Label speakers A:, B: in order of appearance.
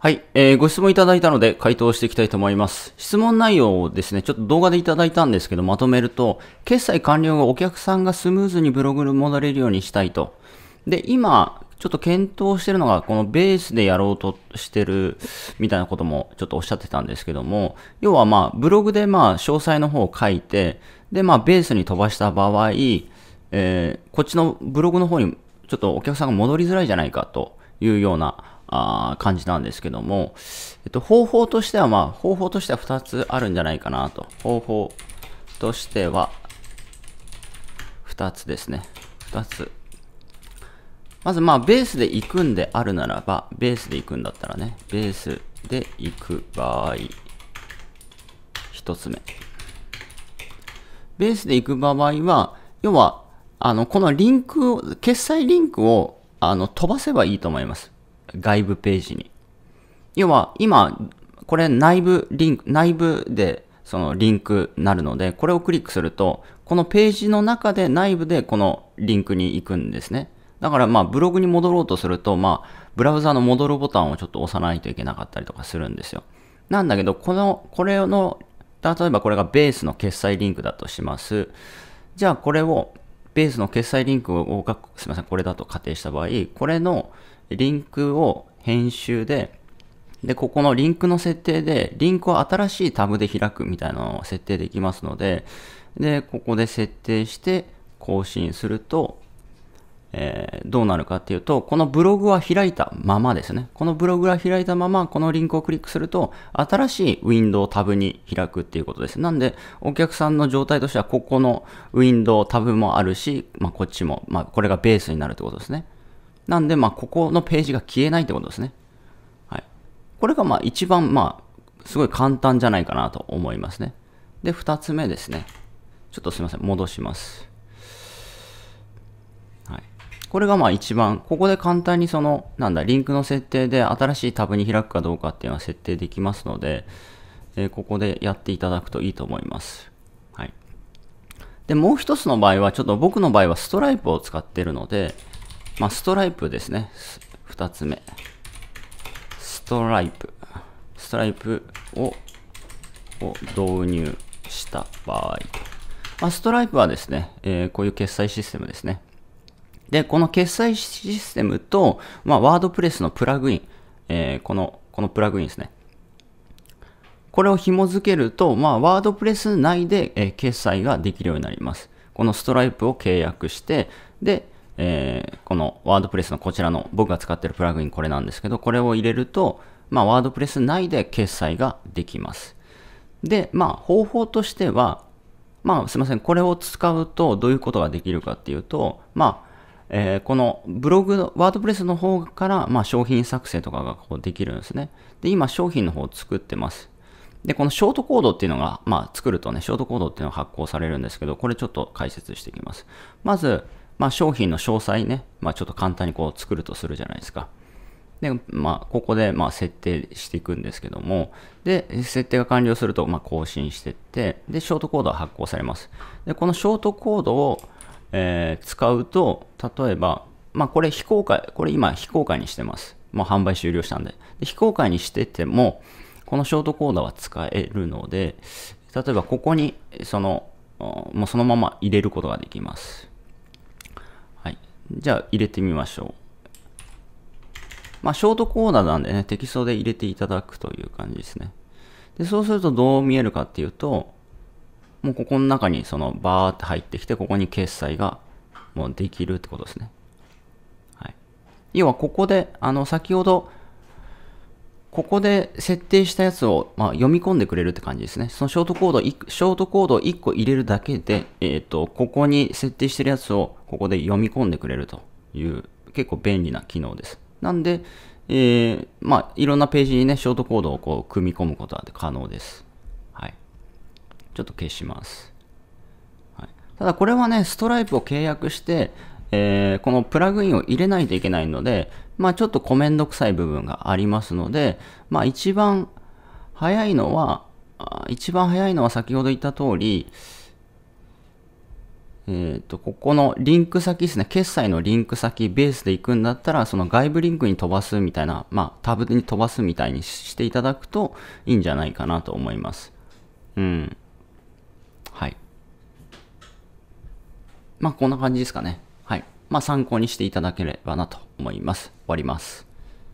A: はい、えー、ご質問いただいたので回答していきたいと思います。質問内容をですね、ちょっと動画でいただいたんですけど、まとめると、決済完了後お客さんがスムーズにブログに戻れるようにしたいと。で、今、ちょっと検討してるのが、このベースでやろうとしてるみたいなこともちょっとおっしゃってたんですけども、要はまあ、ブログでまあ、詳細の方を書いて、でまあ、ベースに飛ばした場合、えー、こっちのブログの方にちょっとお客さんが戻りづらいじゃないかというようなあ感じなんですけども、えっと、方法としては、まあ、方法としては2つあるんじゃないかなと。方法としては、2つですね。2つ。まず、まあ、ベースで行くんであるならば、ベースで行くんだったらね、ベースで行く場合、1つ目。ベースで行く場合は、要は、あの、このリンクを、決済リンクを、あの、飛ばせばいいと思います。外部ページに。要は、今、これ内部リンク、内部でそのリンクなるので、これをクリックすると、このページの中で内部でこのリンクに行くんですね。だからまあブログに戻ろうとすると、まあブラウザの戻るボタンをちょっと押さないといけなかったりとかするんですよ。なんだけど、この、これの、例えばこれがベースの決済リンクだとします。じゃあこれを、ベースの決済リンクを、すみません、これだと仮定した場合、これの、リンクを編集で、で、ここのリンクの設定で、リンクを新しいタブで開くみたいなのを設定できますので、で、ここで設定して更新すると、えー、どうなるかっていうと、このブログは開いたままですね。このブログは開いたまま、このリンクをクリックすると、新しいウィンドウタブに開くっていうことです。なんで、お客さんの状態としては、ここのウィンドウタブもあるし、まあ、こっちも、まあ、これがベースになるってことですね。なんで、まあ、ここのページが消えないってことですね。はい。これが、まあ、一番、まあ、すごい簡単じゃないかなと思いますね。で、二つ目ですね。ちょっとすいません。戻します。はい。これが、まあ、一番、ここで簡単にその、なんだ、リンクの設定で新しいタブに開くかどうかっていうのは設定できますので、えー、ここでやっていただくといいと思います。はい。で、もう一つの場合は、ちょっと僕の場合はストライプを使ってるので、まあ、ストライプですね。2つ目。ストライプ。ストライプをを導入した場合。まあ、ストライプはですね、えー、こういう決済システムですね。で、この決済システムと、まあ、ワードプレスのプラグイン、えー、この、このプラグインですね。これを紐付けると、まあ、ワードプレス内で、えー、決済ができるようになります。このストライプを契約して、で、えー、このワードプレスのこちらの僕が使ってるプラグインこれなんですけど、これを入れると、まあ、ワードプレス内で決済ができます。で、まあ、方法としては、まあ、すいません。これを使うとどういうことができるかっていうと、まあ、えー、このブログ、ワードプレスの方から、まあ、商品作成とかがこうできるんですね。で、今、商品の方を作ってます。で、このショートコードっていうのが、まあ、作るとね、ショートコードっていうのが発行されるんですけど、これちょっと解説していきます。まず、まあ、商品の詳細ね、まあ、ちょっと簡単にこう作るとするじゃないですか。で、まあ、ここで、まあ、設定していくんですけども、で、設定が完了すると、まあ、更新していって、で、ショートコードは発行されます。で、このショートコードを、えー、使うと、例えば、まあ、これ非公開、これ今非公開にしてます。もう販売終了したんで。で非公開にしてても、このショートコードは使えるので、例えばここに、その、もうそのまま入れることができます。じゃあ入れてみましょう。まあ、ショートコーナーなんでね、テキストで入れていただくという感じですね。で、そうするとどう見えるかっていうと、もうここの中にそのバーって入ってきて、ここに決済がもうできるってことですね。はい。要はここで、あの、先ほどここで設定したやつを、まあ、読み込んでくれるって感じですね。そのショートコード、ショートコードを1個入れるだけで、えっ、ー、と、ここに設定してるやつをここで読み込んでくれるという結構便利な機能です。なんで、えー、まあ、いろんなページにね、ショートコードをこう、組み込むことは可能です。はい。ちょっと消します。はい、ただ、これはね、ストライプを契約して、えー、このプラグインを入れないといけないので、まあちょっとコメンド臭い部分がありますので、まあ一番早いのは、一番早いのは先ほど言った通り、えっ、ー、と、ここのリンク先ですね、決済のリンク先ベースで行くんだったら、その外部リンクに飛ばすみたいな、まあタブに飛ばすみたいにしていただくといいんじゃないかなと思います。うん。はい。まあこんな感じですかね。はい。まあ、参考にしていただければなと思います。終わります。